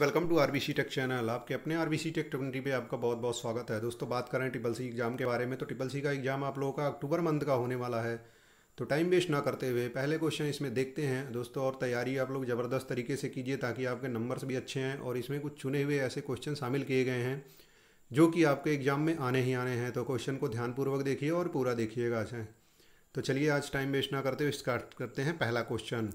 welcome to RBC tech channel आपके अपने RBC take twenty पे आपका बहुत बहुत स्वागत है दोस्तों बात करें ट्रिपल सी एग्ज़ाम के बारे में तो ट्रिपल सी का एग्ज़ाम आप लोगों का अक्टूबर मंथ का होने वाला है तो टाइम वेस्ट ना करते हुए पहले क्वेश्चन इसमें देखते हैं दोस्तों और तैयारी आप लोग ज़बरदस्त तरीके से कीजिए ताकि आपके नंबर्स भी अच्छे हैं और इसमें कुछ चुने हुए ऐसे क्वेश्चन शामिल किए गए हैं जो कि आपके एग्ज़ाम में आने ही आने हैं तो क्वेश्चन को ध्यानपूर्वक देखिए और पूरा देखिएगा अच्छा तो चलिए आज टाइम वेस्ट ना करते हुए स्टार्ट करते हैं पहला क्वेश्चन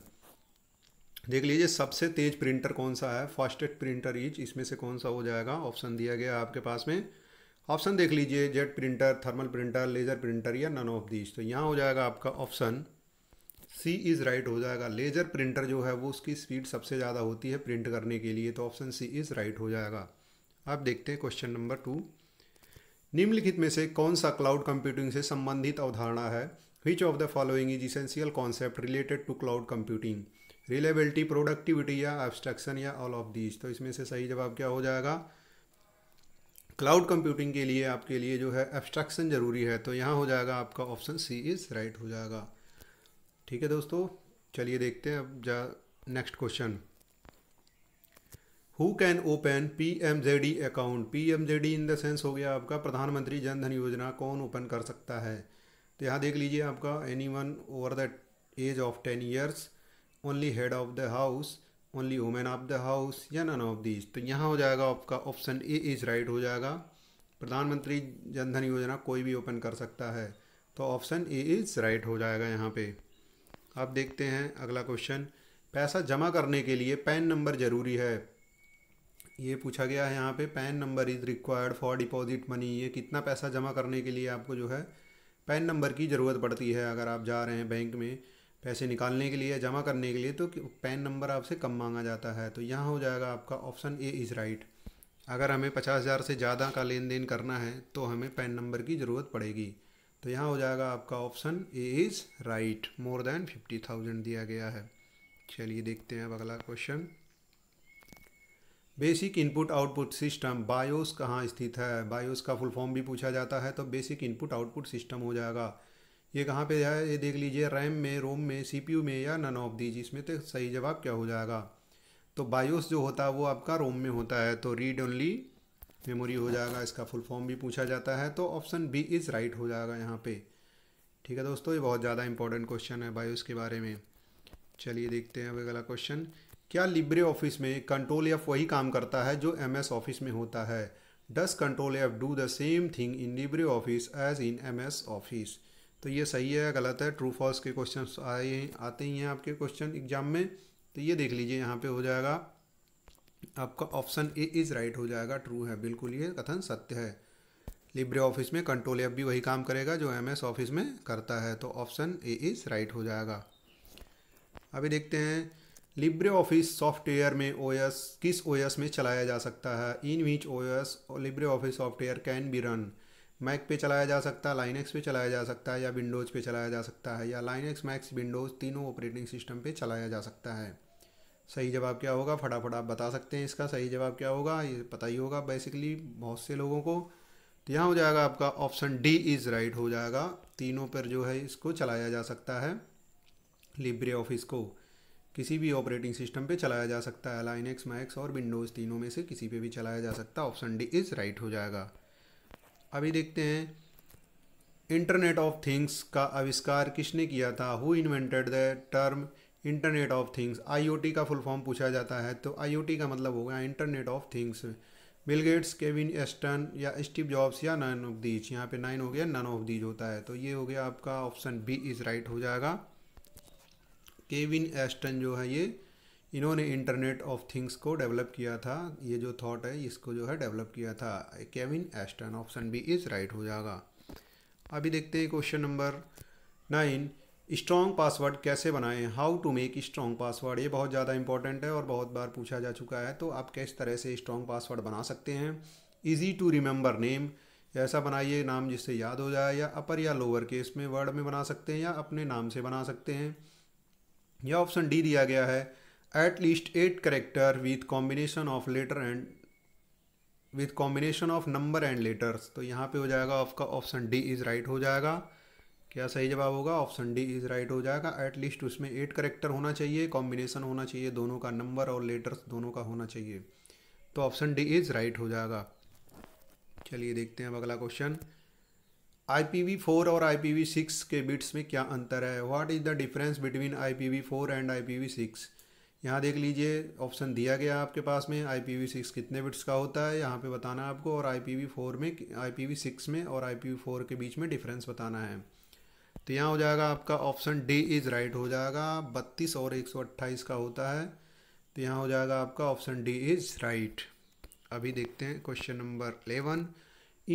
देख लीजिए सबसे तेज प्रिंटर कौन सा है फास्टेस्ट प्रिंटर ईच इसमें से कौन सा हो जाएगा ऑप्शन दिया गया आपके पास में ऑप्शन देख लीजिए jet printer thermal printer laser printer या नन ऑफ दीज तो यहाँ हो जाएगा आपका ऑप्शन सी इज़ राइट हो जाएगा लेज़र प्रिंटर जो है वो उसकी स्पीड सबसे ज़्यादा होती है प्रिंट करने के लिए तो ऑप्शन सी इज़ राइट हो जाएगा अब देखते हैं क्वेश्चन नंबर टू निम्नलिखित में से कौन सा क्लाउड कंप्यूटिंग से संबंधित अवधारणा है which of the following is essential concept related to cloud computing reliability productivity या एब्स्ट्रक्शन या ऑल ऑफ दीज तो इसमें से सही जवाब क्या हो जाएगा क्लाउड कंप्यूटिंग के लिए आपके लिए जो है एब्स्ट्रक्शन ज़रूरी है तो यहाँ हो जाएगा आपका ऑप्शन सी इज़ राइट हो जाएगा ठीक है दोस्तों चलिए देखते हैं अब जा next question who can open P M J D account P M J D in the sense हो गया आपका प्रधानमंत्री जन धन योजना कौन ओपन कर सकता है तो यहाँ देख लीजिए आपका any one over the age of ten years only head of the house only women of the house या नन ऑफ दीज तो यहाँ हो जाएगा आपका ऑप्शन ए इज़ राइट हो जाएगा प्रधानमंत्री जनधन योजना कोई भी ओपन कर सकता है तो ऑप्शन ए इज़ राइट हो जाएगा यहाँ पे आप देखते हैं अगला क्वेश्चन पैसा जमा करने के लिए पैन नंबर ज़रूरी है ये पूछा गया है यहाँ पे PAN number is required for deposit money ये कितना पैसा जमा करने के लिए आपको जो है पैन नंबर की ज़रूरत पड़ती है अगर आप जा रहे हैं बैंक में पैसे निकालने के लिए जमा करने के लिए तो पैन नंबर आपसे कम मांगा जाता है तो यहाँ हो जाएगा आपका ऑप्शन ए इज़ राइट अगर हमें पचास हज़ार से ज़्यादा का लेन देन करना है तो हमें पैन नंबर की ज़रूरत पड़ेगी तो यहाँ हो जाएगा आपका option A is right more than fifty thousand दिया गया है चलिए देखते हैं अब अगला question basic input output system BIOS कहाँ स्थित है बायोस का फुल फॉर्म भी पूछा जाता है तो बेसिक इनपुट आउटपुट सिस्टम हो जाएगा ये कहाँ पे है ये देख लीजिए रैम में रोम में सीपीयू में या नन ऑफ दीजिए इसमें तो सही जवाब क्या हो जाएगा तो बायोस जो होता है वो आपका रोम में होता है तो रीड ओनली मेमोरी हो जाएगा इसका फुल फॉर्म भी पूछा जाता है तो ऑप्शन बी इज़ राइट हो जाएगा यहाँ पे ठीक है दोस्तों ये बहुत ज़्यादा इंपॉर्टेंट क्वेश्चन है बायोस के बारे में चलिए देखते हैं अब अगला क्वेश्चन क्या लिब्रे ऑफिस में कंट्रोल एफ वही काम करता है जो एम एस ऑफिस में होता है does control F do the same thing in Libre Office as in M S Office तो ये सही है या गलत है ट्रू फॉल्स के क्वेश्चन आए आते ही हैं आपके क्वेश्चन एग्जाम में तो ये देख लीजिए यहाँ पे हो जाएगा आपका ऑप्शन ए इज़ राइट हो जाएगा ट्रू है बिल्कुल ये कथन सत्य है लिब्रे ऑफिस में कंट्रोल एप भी वही काम करेगा जो एम एस ऑफिस में करता है तो ऑप्शन ए इज़ राइट हो जाएगा अभी देखते हैं लिब्रे ऑफिस सॉफ्टवेयर में ओ किस ओ में चलाया जा सकता है in which O S Libre Office software can be run Mac पे चलाया जा सकता है लाइनेक्स पे चलाया जा सकता है या विंडोज़ पे चलाया जा सकता है या लाइनेक्स मैक्स विंडोज़ तीनों ऑपरेटिंग सिस्टम पे चलाया जा सकता है सही जवाब क्या होगा फटाफट आप बता सकते हैं इसका सही जवाब क्या होगा ये पता ही होगा बेसिकली बहुत से लोगों को तो यहाँ हो जाएगा आपका ऑप्शन डी इज़ राइट हो जाएगा तीनों पर जो है इसको चलाया जा सकता है लिब्रे ऑफिस को किसी भी ऑपरेटिंग सिस्टम पे चलाया जा सकता है लाइनेक्स मैक्स और विंडोज़ तीनों में से किसी पे भी चलाया जा सकता है ऑप्शन डी इज़ राइट हो जाएगा अभी देखते हैं इंटरनेट ऑफ थिंग्स का आविष्कार किसने किया था who invented the term internet of things IoT का फुल फॉर्म पूछा जाता है तो आईओटी का मतलब हो गया internet of things Bill Gates Kevin Ashton या स्टीव जॉब्स या नन ऑफ दीज यहाँ पे नाइन हो गया नन ऑफ दीज होता है तो ये हो गया आपका ऑप्शन बी इज़ राइट हो जाएगा केविन एस्टन जो है ये इन्होंने इंटरनेट ऑफ थिंग्स को डेवलप किया था ये जो थॉट है इसको जो है डेवलप किया था Kevin Ashton option B is right हो जाएगा अभी देखते हैं question number nine strong password कैसे बनाएं how to make strong password ये बहुत ज़्यादा इंपॉर्टेंट है और बहुत बार पूछा जा चुका है तो आप किस तरह से स्ट्रॉन्ग पासवर्ड बना सकते हैं ईजी टू रिमेंबर नेम ऐसा बनाइए नाम जिससे याद हो जाए या अपर या लोअर केस में वर्ड में बना सकते हैं या अपने नाम से बना सकते हैं यह ऑप्शन डी दिया गया है at least eight character with combination of letter and with combination of number and letters तो यहाँ पे हो जाएगा आपका ऑप्शन डी इज़ राइट हो जाएगा क्या सही जवाब होगा ऑप्शन डी इज़ राइट हो जाएगा least उसमें एट करेक्टर होना चाहिए combination होना चाहिए दोनों का नंबर और लेटर्स दोनों का होना चाहिए तो ऑप्शन डी इज़ राइट हो जाएगा चलिए देखते हैं अब अगला question I P V four और आई पी वी सिक्स के बिट्स में क्या अंतर है what is the difference between I P V four and I P V six यहाँ देख लीजिए ऑप्शन दिया गया आपके पास में आई पी वी सिक्स कितने बिट्स का होता है यहाँ पे बताना है आपको और आई पी वी फोर में आई पी वी सिक्स में और आई पी वी फोर के बीच में डिफरेंस बताना है तो यहाँ हो जाएगा आपका ऑप्शन डी इज़ राइट हो जाएगा बत्तीस और एक सौ अट्ठाईस का होता है तो यहाँ हो जाएगा आपका ऑप्शन डी इज़ राइट अभी देखते हैं क्वेश्चन नंबर एलेवन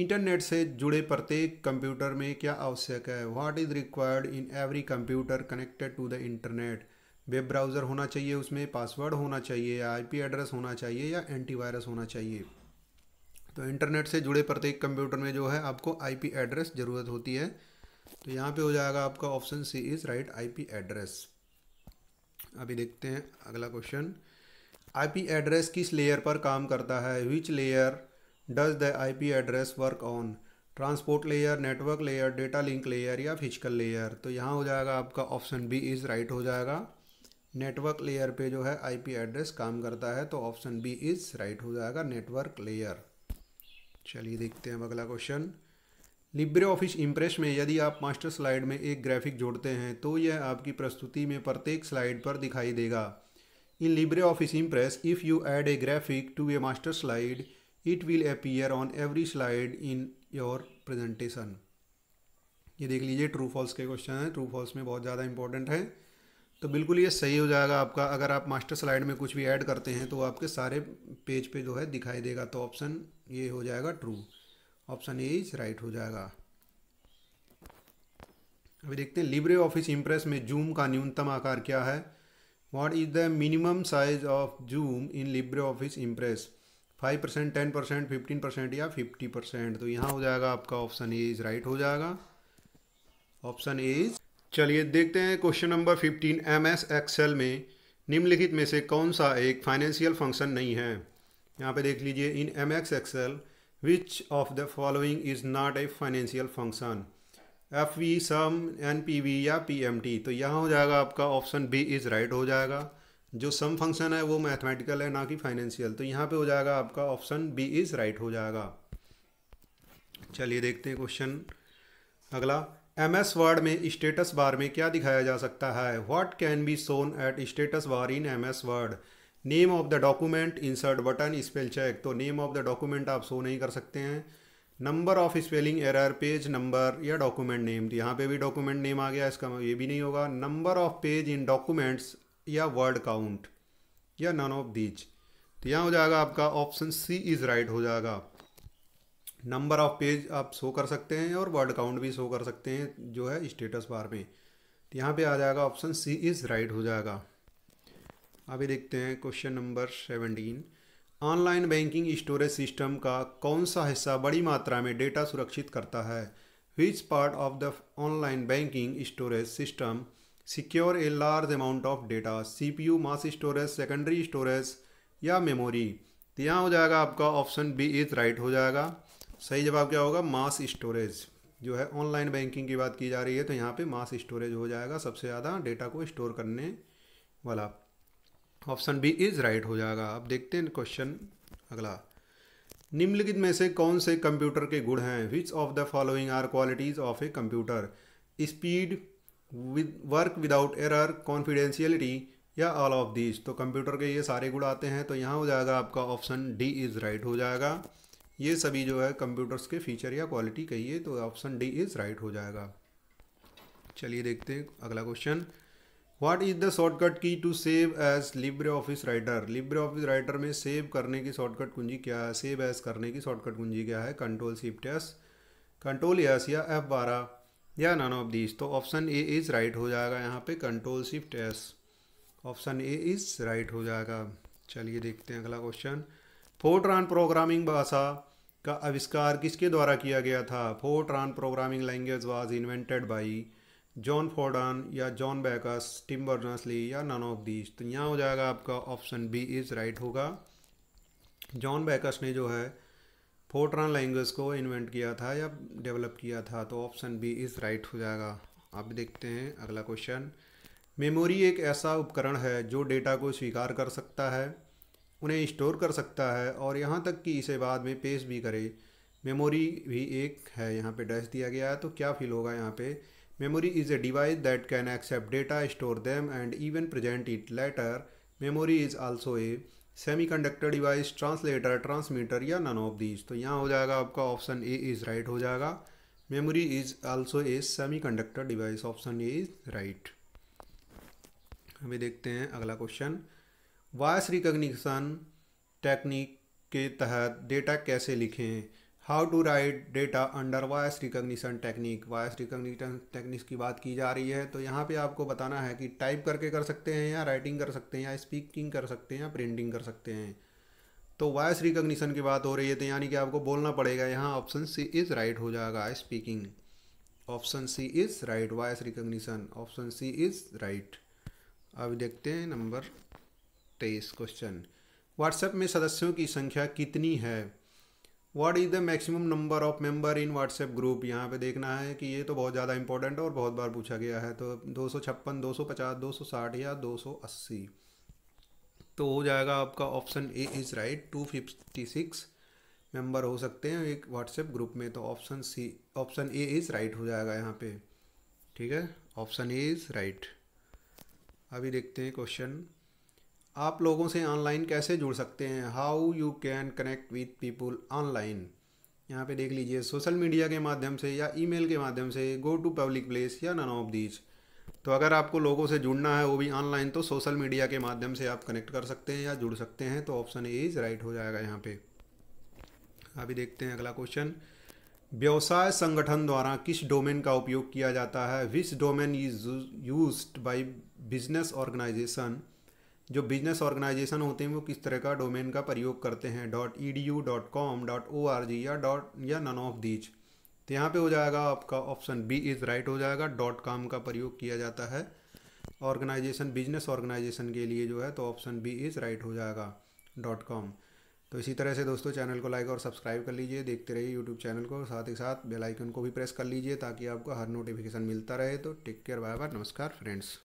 इंटरनेट से जुड़े प्रत्येक कंप्यूटर में क्या आवश्यक है what is required in every computer connected to the internet web browser होना चाहिए उसमें पासवर्ड होना चाहिए या आईपी एड्रेस होना चाहिए या एंटीवायरस होना चाहिए तो इंटरनेट से जुड़े प्रत्येक कंप्यूटर में जो है आपको आईपी एड्रेस ज़रूरत होती है तो यहाँ पे हो जाएगा आपका option C is right IP address अभी देखते हैं अगला क्वेश्चन आईपी एड्रेस किस लेयर पर काम करता है which layer does the IP address work on transport layer network layer data link layer या फिजिकल लेयर तो यहाँ हो जाएगा आपका ऑप्शन बी इज़ राइट हो जाएगा नेटवर्क लेयर पे जो है आईपी एड्रेस काम करता है तो ऑप्शन बी इज राइट हो जाएगा नेटवर्क लेयर चलिए देखते हैं अगला क्वेश्चन लिब्रे ऑफिस इम्प्रेस में यदि आप मास्टर स्लाइड में एक ग्राफिक जोड़ते हैं तो यह आपकी प्रस्तुति में प्रत्येक स्लाइड पर दिखाई देगा in Libre Office Impress if you add a graphic to a master slide it will appear on every slide in your presentation ये देख लीजिए ट्रू फॉल्स के क्वेश्चन हैं ट्रू फॉल्स में बहुत ज़्यादा इंपॉर्टेंट है तो बिल्कुल ये सही हो जाएगा आपका अगर आप मास्टर स्लाइड में कुछ भी ऐड करते हैं तो आपके सारे पेज पे जो है दिखाई देगा तो ऑप्शन ये हो जाएगा true option A is right हो जाएगा अभी देखते हैं लिब्रे ऑफिस इम्प्रेस में जूम का न्यूनतम आकार क्या है what is the minimum size of zoom in Libre Office Impress five percent ten percent fifteen percent या फिफ्टी परसेंट तो यहाँ हो जाएगा आपका ऑप्शन ए इज राइट हो जाएगा ऑप्शन ए इज चलिए देखते हैं question number 15 M S Excel में निम्नलिखित में से कौन सा एक फाइनेंशियल फंक्शन नहीं है यहाँ पे देख लीजिए in M X Excel which of the following is not a financial function F V sum N P V या पी एम टी तो यहाँ हो जाएगा आपका ऑप्शन बी इज़ राइट हो जाएगा जो सम फंक्शन है वो मैथमेटिकल है ना कि फाइनेंशियल तो यहाँ पे हो जाएगा आपका ऑप्शन बी इज़ राइट हो जाएगा चलिए देखते हैं क्वेश्चन अगला एम एस वर्ड में स्टेटस बार में क्या दिखाया जा सकता है what can be shown at status bar in M S Word name of the document insert button spell check तो नेम ऑफ द डॉक्यूमेंट आप सो नहीं कर सकते हैं number of spelling error page number या डॉक्यूमेंट नेम तो यहाँ पे भी डॉक्यूमेंट नेम आ गया इसका ये भी नहीं होगा number of page in documents या वर्ड काउंट या नन ऑफ दीज तो यहाँ हो जाएगा आपका ऑप्शन सी इज़ राइट हो जाएगा नंबर ऑफ पेज आप शो कर सकते हैं और वर्ड काउंट भी शो कर सकते हैं जो है स्टेटस बार में तो यहाँ पे आ जाएगा ऑप्शन सी इज़ राइट हो जाएगा अभी देखते हैं question number seventeen online banking storage system का कौन सा हिस्सा बड़ी मात्रा में डेटा सुरक्षित करता है which part of the online banking storage system secure a large amount of data C P U mass storage secondary storage या मेमोरी तो यहाँ हो जाएगा आपका ऑप्शन बी इज राइट हो जाएगा सही जवाब क्या होगा मास स्टोरेज जो है ऑनलाइन बैंकिंग की बात की जा रही है तो यहाँ पे मास स्टोरेज हो जाएगा सबसे ज़्यादा डेटा को स्टोर करने वाला ऑप्शन बी इज राइट हो जाएगा अब देखते हैं क्वेश्चन अगला निम्नलिखित में से कौन से कंप्यूटर के गुण हैं which of the following are qualities of a computer speed with work without error confidentiality या ऑल ऑफ दीज तो कंप्यूटर के ये सारे गुण आते हैं तो यहाँ हो जाएगा आपका ऑप्शन डी इज़ राइट हो जाएगा ये सभी जो है कंप्यूटर्स के फीचर या क्वालिटी कहिए तो ऑप्शन डी इज़ राइट हो जाएगा चलिए देखते हैं अगला question what is the shortcut key to save as Libre Office Writer Libre Office Writer में सेव करने की शॉर्टकट कुंजी क्या है सेव एज करने की शॉर्टकट कुंजी क्या है control shift S control S या एफ बारह या नन ऑफ दीज तो ऑप्शन ए इज़ राइट हो जाएगा यहाँ पे control shift S option A is right हो जाएगा चलिए देखते हैं अगला क्वेश्चन फोर्ट्रान प्रोग्रामिंग भाषा का आविष्कार किसके द्वारा किया गया था Fortran programming language was invented by John Fordon या John Backus Tim Berners Lee या नन ऑफ दीज तो यहाँ हो जाएगा आपका ऑप्शन बी इज़ राइट होगा जॉन बैकस ने जो है फोर्ट्रान लैंग्वेज को इन्वेंट किया था या डेवलप किया था तो ऑप्शन बी इज़ राइट हो जाएगा अब देखते हैं अगला क्वेश्चन मेमोरी एक ऐसा उपकरण है जो डेटा को स्वीकार कर सकता है उन्हें स्टोर कर सकता है और यहाँ तक कि इसे बाद में पेश भी करे मेमोरी भी एक है यहाँ पे डैश दिया गया है तो क्या फील होगा यहाँ पे memory is a device that can accept data store them and even present it later memory is also a semiconductor device translator transmitter या नन ऑफ दीज तो यहाँ हो जाएगा आपका ऑप्शन ए इज़ राइट हो जाएगा memory is also a conductor device option A is right हमें देखते हैं अगला क्वेश्चन वॉइस रिकग्निशन टेक्निक के तहत डेटा कैसे लिखें how to write data under voice recognition technique voice recognition technique की बात की जा रही है तो यहाँ पे आपको बताना है कि टाइप करके कर सकते हैं या राइटिंग कर सकते हैं या स्पीकिंग कर सकते हैं या प्रिंटिंग कर सकते हैं तो वॉइस रिकग्निशन की बात हो रही है तो यानी कि आपको बोलना पड़ेगा यहाँ ऑप्शन सी इज़ राइट हो जाएगा speaking option C is right voice recognition option C is right अब देखते हैं नंबर तेईस क्वेश्चन व्हाट्सएप में सदस्यों की संख्या कितनी है what is the maximum number of member in WhatsApp group यहाँ पे देखना है कि ये तो बहुत ज़्यादा इंपॉर्टेंट और बहुत बार पूछा गया है तो दो सौ छप्पन दो सौ पचास दो सौ साठ या दो सौ अस्सी तो हो जाएगा आपका option A is right two fifty six member हो सकते हैं एक व्हाट्सएप ग्रुप में तो option C option A is right हो जाएगा यहाँ पे ठीक है ऑप्शन ए इज़ राइट अभी देखते हैं क्वेश्चन आप लोगों से ऑनलाइन कैसे जुड़ सकते हैं how you can connect with people online यहाँ पे देख लीजिए सोशल मीडिया के माध्यम से या ईमेल के माध्यम से गो टू पब्लिक प्लेस या नन ऑफ दीज तो अगर आपको लोगों से जुड़ना है वो भी ऑनलाइन तो सोशल मीडिया के माध्यम से आप कनेक्ट कर सकते हैं या जुड़ सकते हैं तो ऑप्शन ए इज़ राइट हो जाएगा यहाँ पे अभी देखते हैं अगला क्वेश्चन व्यवसाय संगठन द्वारा किस डोमेन का उपयोग किया जाता है which domain is use by business organization जो बिजनेस ऑर्गेनाइजेशन होते हैं वो किस तरह का डोमेन का प्रयोग करते हैं dot E D U dot com dot O R G या डॉट या नन ऑफ दीज तो यहाँ पे हो जाएगा आपका ऑप्शन बी इज़ राइट हो जाएगा डॉट कॉम का प्रयोग किया जाता है ऑर्गेनाइजेशन बिजनेस ऑर्गेनाइजेशन के लिए जो है तो ऑप्शन बी इज़ राइट हो जाएगा डॉट कॉम तो इसी तरह से दोस्तों चैनल को लाइक और सब्सक्राइब कर लीजिए देखते रहिए यूट्यूब चैनल को साथ ही साथ बेल आइकन को भी प्रेस कर लीजिए ताकि आपको हर नोटिफिकेशन मिलता रहे तो टेक केयर बाय बाय नमस्कार फ्रेंड्स